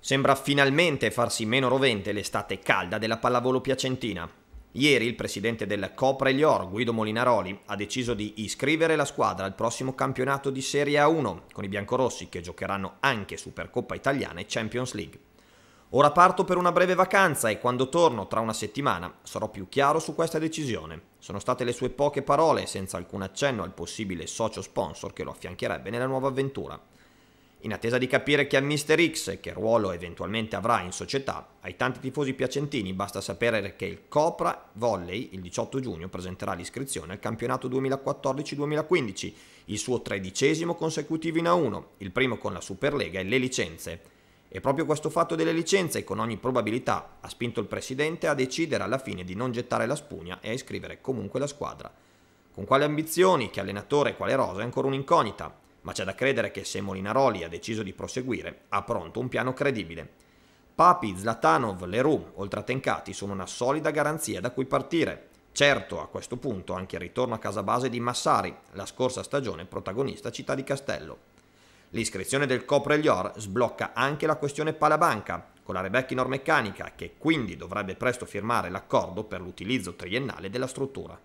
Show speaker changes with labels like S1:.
S1: Sembra finalmente farsi meno rovente l'estate calda della pallavolo piacentina. Ieri il presidente del Copre Lior, Guido Molinaroli, ha deciso di iscrivere la squadra al prossimo campionato di Serie A1 con i biancorossi che giocheranno anche Supercoppa Italiana e Champions League. Ora parto per una breve vacanza e quando torno tra una settimana sarò più chiaro su questa decisione. Sono state le sue poche parole senza alcun accenno al possibile socio sponsor che lo affiancherebbe nella nuova avventura. In attesa di capire chi è Mister X e che ruolo eventualmente avrà in società, ai tanti tifosi piacentini basta sapere che il Copra Volley il 18 giugno presenterà l'iscrizione al campionato 2014-2015, il suo tredicesimo consecutivo in A1, il primo con la Superlega e le licenze. E proprio questo fatto delle licenze, con ogni probabilità, ha spinto il presidente a decidere alla fine di non gettare la spugna e a iscrivere comunque la squadra. Con quale ambizioni, che allenatore e quale rosa è ancora un'incognita ma c'è da credere che se Molinaroli ha deciso di proseguire, ha pronto un piano credibile. Papi, Zlatanov, Leroux, oltre a Tencati, sono una solida garanzia da cui partire. Certo, a questo punto, anche il ritorno a casa base di Massari, la scorsa stagione protagonista Città di Castello. L'iscrizione del Copre Copreglior sblocca anche la questione Palabanca, con la Rebecchi Meccanica, che quindi dovrebbe presto firmare l'accordo per l'utilizzo triennale della struttura.